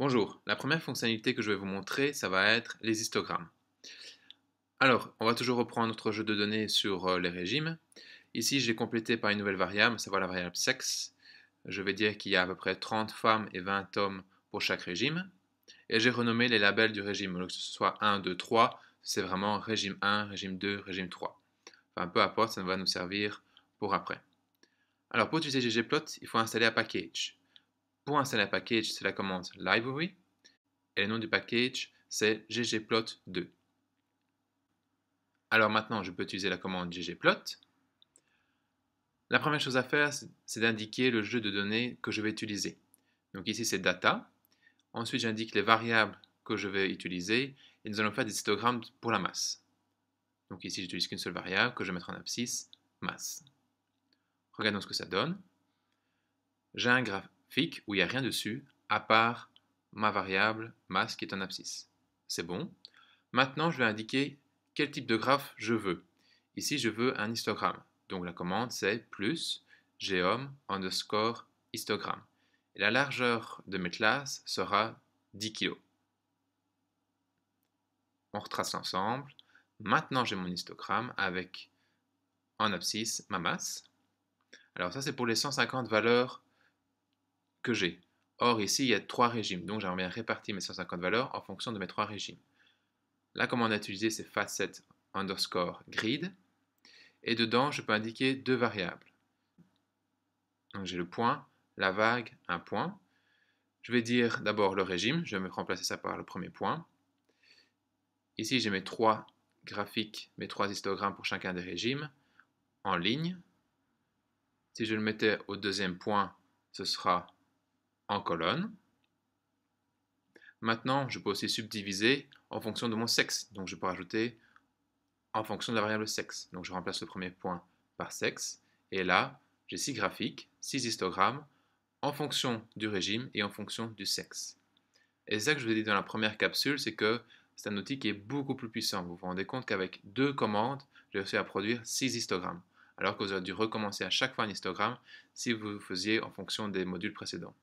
Bonjour, la première fonctionnalité que je vais vous montrer, ça va être les histogrammes. Alors, on va toujours reprendre notre jeu de données sur euh, les régimes. Ici, je complété par une nouvelle variable, dire la variable sexe. Je vais dire qu'il y a à peu près 30 femmes et 20 hommes pour chaque régime. Et j'ai renommé les labels du régime, que ce soit 1, 2, 3, c'est vraiment régime 1, régime 2, régime 3. Enfin, peu importe, ça va nous servir pour après. Alors, pour utiliser ggplot, il faut installer un package. Pour installer un package, c'est la commande library et le nom du package, c'est ggplot2. Alors maintenant, je peux utiliser la commande ggplot. La première chose à faire, c'est d'indiquer le jeu de données que je vais utiliser. Donc ici, c'est data. Ensuite, j'indique les variables que je vais utiliser et nous allons faire des histogrammes pour la masse. Donc ici, j'utilise qu'une seule variable que je vais mettre en abscisse, masse. Regardons ce que ça donne. J'ai un graphe où il n'y a rien dessus, à part ma variable masse qui est en abscisse. C'est bon. Maintenant, je vais indiquer quel type de graphe je veux. Ici, je veux un histogramme. Donc la commande, c'est plus geom underscore histogramme. Et la largeur de mes classes sera 10 kg. On retrace l'ensemble. Maintenant, j'ai mon histogramme avec en abscisse ma masse. Alors ça, c'est pour les 150 valeurs que j'ai. Or, ici, il y a trois régimes, donc j'aimerais bien répartir mes 150 valeurs en fonction de mes trois régimes. Là, commande on a utilisé, c'est facet underscore grid. Et dedans, je peux indiquer deux variables. Donc j'ai le point, la vague, un point. Je vais dire d'abord le régime, je vais me remplacer ça par le premier point. Ici, j'ai mes trois graphiques, mes trois histogrammes pour chacun des régimes en ligne. Si je le mettais au deuxième point, ce sera en colonne. Maintenant, je peux aussi subdiviser en fonction de mon sexe. Donc, je peux rajouter en fonction de la variable sexe. Donc, je remplace le premier point par sexe. Et là, j'ai six graphiques, six histogrammes, en fonction du régime et en fonction du sexe. Et ça que je vous ai dit dans la première capsule, c'est que c'est un outil qui est beaucoup plus puissant. Vous vous rendez compte qu'avec deux commandes, j'ai réussi à produire six histogrammes alors que vous aurez dû recommencer à chaque fois un histogramme si vous faisiez en fonction des modules précédents.